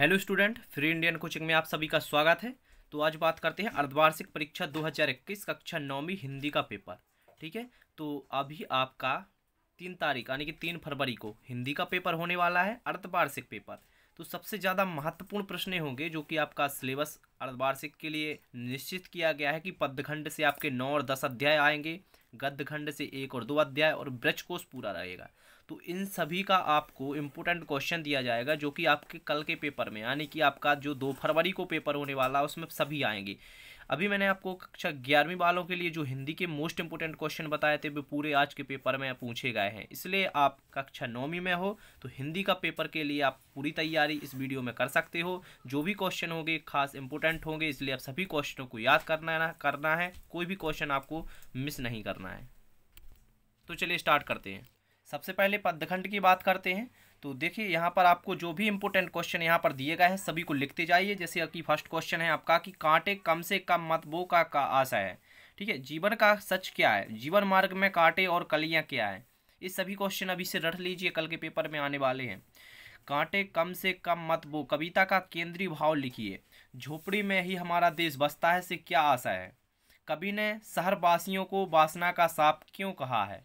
hello student free Indian coaching में आप सभी का स्वागत है तो आज बात करते हैं अर्धवार्षिक परीक्षा 2021 कक्षा नौवीं हिंदी का पेपर ठीक है तो अभी आपका तीन तारीख यानी कि तीन फरवरी को हिंदी का पेपर होने वाला है अर्धवार्षिक पेपर तो सबसे ज़्यादा महत्वपूर्ण प्रश्न होंगे जो कि आपका सिलेबस अर्धवार्षिक के लिए निश्चित किया गया है कि पदखंड से आपके नौ और दस अध्याय आएंगे गद्यखंड से एक और दो अध्याय और ब्रजकोष पूरा रहेगा तो इन सभी का आपको इम्पोर्टेंट क्वेश्चन दिया जाएगा जो कि आपके कल के पेपर में यानी कि आपका जो दो फरवरी को पेपर होने वाला है उसमें सभी आएंगे अभी मैंने आपको कक्षा ग्यारहवीं वालों के लिए जो हिंदी के मोस्ट इंपोर्टेंट क्वेश्चन बताए थे वे पूरे आज के पेपर में पूछे गए हैं इसलिए आप कक्षा नौवीं में हो तो हिंदी का पेपर के लिए आप पूरी तैयारी इस वीडियो में कर सकते हो जो भी क्वेश्चन होंगे खास इंपोर्टेंट होंगे इसलिए आप सभी क्वेश्चनों को याद करना करना है कोई भी क्वेश्चन आपको मिस नहीं करना है तो चलिए स्टार्ट करते हैं सबसे पहले पदखंड की बात करते हैं तो देखिए यहाँ पर आपको जो भी इंपॉर्टेंट क्वेश्चन यहाँ पर दिए गए हैं सभी को लिखते जाइए जैसे कि फर्स्ट क्वेश्चन है आपका कि कांटे कम से कम मत बो का, का आशा है ठीक है जीवन का सच क्या है जीवन मार्ग में कांटे और कलियाँ क्या है ये सभी क्वेश्चन अभी से रख लीजिए कल के पेपर में आने वाले हैं कांटे कम से कम मत बो कविता का केंद्रीय भाव लिखिए झोपड़ी में ही हमारा देश बसता है से क्या आशा है कवि ने शहरवासियों को वासना का साप क्यों कहा है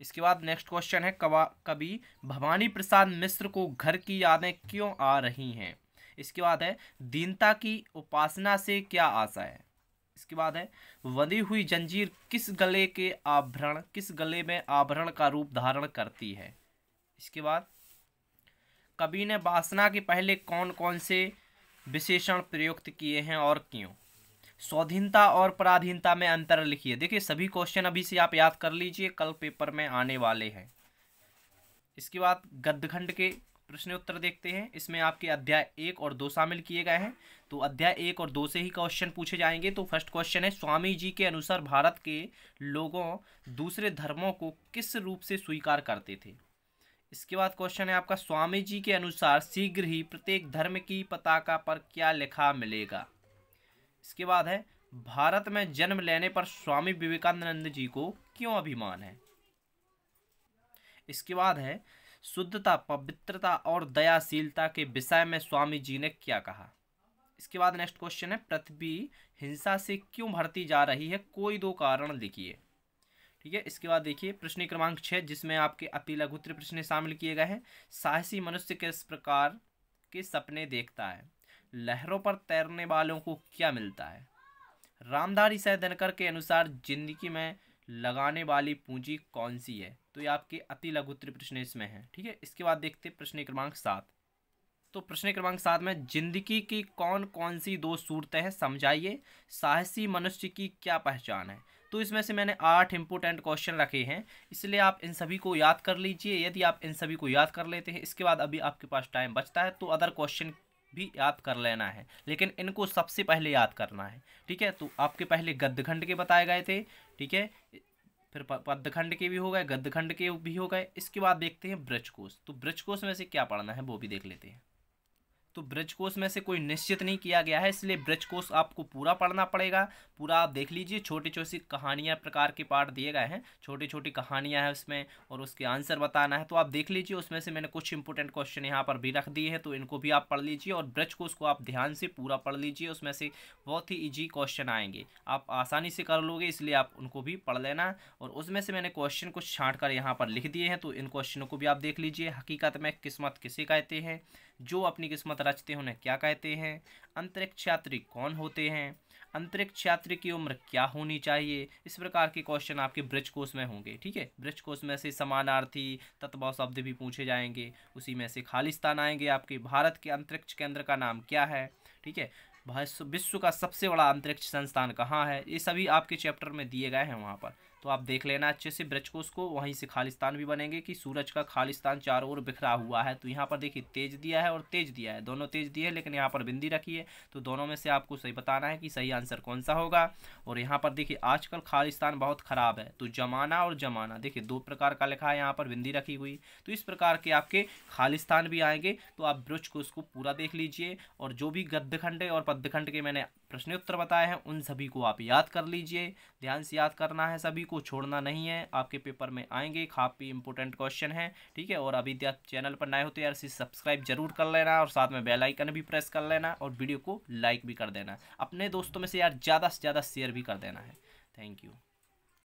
इसके बाद नेक्स्ट क्वेश्चन है कवा कवि भवानी प्रसाद मिश्र को घर की यादें क्यों आ रही हैं इसके बाद है दीनता की उपासना से क्या आशा है इसके बाद है वधी हुई जंजीर किस गले के आभरण किस गले में आभरण का रूप धारण करती है इसके बाद कवि ने वासना के पहले कौन कौन से विशेषण प्रयुक्त किए हैं और क्यों स्वाधीनता और पराधीनता में अंतर लिखिए देखिए सभी क्वेश्चन अभी से आप याद कर लीजिए कल पेपर में आने वाले हैं इसके बाद गद्यखंड के प्रश्न उत्तर देखते हैं इसमें आपके अध्याय एक और दो शामिल किए गए हैं तो अध्याय एक और दो से ही क्वेश्चन पूछे जाएंगे तो फर्स्ट क्वेश्चन है स्वामी जी के अनुसार भारत के लोगों दूसरे धर्मों को किस रूप से स्वीकार करते थे इसके बाद क्वेश्चन है आपका स्वामी जी के अनुसार शीघ्र ही प्रत्येक धर्म की पताका पर क्या लिखा मिलेगा इसके बाद है भारत में जन्म लेने पर स्वामी विवेकानंद जी को क्यों अभिमान है इसके बाद है शुद्धता पवित्रता और दयाशीलता के विषय में स्वामी जी ने क्या कहा इसके बाद नेक्स्ट क्वेश्चन है पृथ्वी हिंसा से क्यों भरती जा रही है कोई दो कारण लिखिए ठीक है इसके बाद देखिए प्रश्न क्रमांक छः जिसमें आपके अति लघुत्र प्रश्न शामिल किए गए हैं साहसी मनुष्य किस प्रकार के सपने देखता है लहरों पर तैरने वालों को क्या मिलता है रामधारी सहदनकर के अनुसार जिंदगी में लगाने वाली पूंजी कौन सी है तो ये आपके अति लघु उत्तरी प्रश्न इसमें है ठीक है इसके बाद देखते हैं प्रश्न क्रमांक सात तो प्रश्न क्रमांक सात में जिंदगी की कौन कौन सी दो सूरतें हैं समझाइए साहसी मनुष्य की क्या पहचान है तो इसमें से मैंने आठ इंपोर्टेंट क्वेश्चन रखे हैं इसलिए आप इन सभी को याद कर लीजिए यदि आप इन सभी को याद कर लेते हैं इसके बाद अभी आपके पास टाइम बचता है तो अदर क्वेश्चन भी याद कर लेना है लेकिन इनको सबसे पहले याद करना है ठीक है तो आपके पहले गद्यखंड के बताए गए थे ठीक है फिर पद्यखंड के भी हो गए गद्यखंड के भी हो गए इसके बाद देखते हैं ब्रजकोश तो ब्रजकोश में से क्या पढ़ना है वो भी देख लेते हैं तो ब्रज कोष में से कोई निश्चित नहीं किया गया है इसलिए ब्रज कोष आपको पूरा पढ़ना पड़ेगा पूरा आप देख लीजिए छोटी छोटी कहानियाँ प्रकार के पार्ट दिए गए हैं छोटी छोटी कहानियाँ हैं उसमें और उसके आंसर बताना है तो आप देख लीजिए उसमें से मैंने कुछ इंपोर्टेंट क्वेश्चन यहाँ पर भी रख दिए हैं तो इनको भी आप पढ़ लीजिए और ब्रज कोष को आप ध्यान से पूरा पढ़ लीजिए उसमें से बहुत ही ईजी क्वेश्चन आएंगे आप आसानी से कर लोगे इसलिए आप उनको भी पढ़ लेना और उसमें से मैंने क्वेश्चन कुछ छाँट कर यहाँ पर लिख दिए हैं तो इन क्वेश्चनों को भी आप देख लीजिए हकीकत में किस्मत किसे कहते हैं जो अपनी किस्मत रचते उन्हें क्या कहते हैं अंतरिक्ष यात्री कौन होते हैं अंतरिक्ष यात्री की उम्र क्या होनी चाहिए इस प्रकार के क्वेश्चन आपके ब्रिज कोर्स में होंगे ठीक है ब्रिज कोर्स में से समानार्थी तत्व शब्द भी पूछे जाएंगे उसी में से खालिस्तान आएंगे आपके भारत के अंतरिक्ष केंद्र का नाम क्या है ठीक है विश्व का सबसे बड़ा अंतरिक्ष संस्थान कहाँ है ये सभी आपके चैप्टर में दिए गए हैं वहाँ पर तो आप देख लेना अच्छे से ब्रज कोष को वहीं से खालिस्तान भी बनेंगे कि सूरज का खालिस्तान चारों ओर बिखरा हुआ है तो यहाँ पर देखिए तेज दिया है और तेज दिया है दोनों तेज दिए हैं लेकिन यहाँ पर बिंदी रखी है तो दोनों में से आपको सही बताना है कि सही आंसर कौन सा होगा और यहाँ पर देखिए आजकल खालिस्तान बहुत ख़राब है तो जमाना और जमाना देखिए दो प्रकार का लिखा है यहाँ पर बिंदी रखी हुई तो इस प्रकार के आपके खालिस्तान भी आएंगे तो आप ब्रज कोष को पूरा देख लीजिए और जो भी गद्यखंड और पद्यखंड के मैंने प्रश्न उत्तर बताए हैं उन सभी को आप याद कर लीजिए ध्यान से याद करना है सभी को छोड़ना नहीं है आपके पेपर में आएंगे काफ़ी इंपॉर्टेंट क्वेश्चन है ठीक है और अभी आप चैनल पर नए होते तो यार इसे सब्सक्राइब जरूर कर लेना और साथ में बेल आइकन भी प्रेस कर लेना और वीडियो को लाइक भी कर देना अपने दोस्तों में से यार ज़्यादा से ज़्यादा शेयर भी कर देना है थैंक यू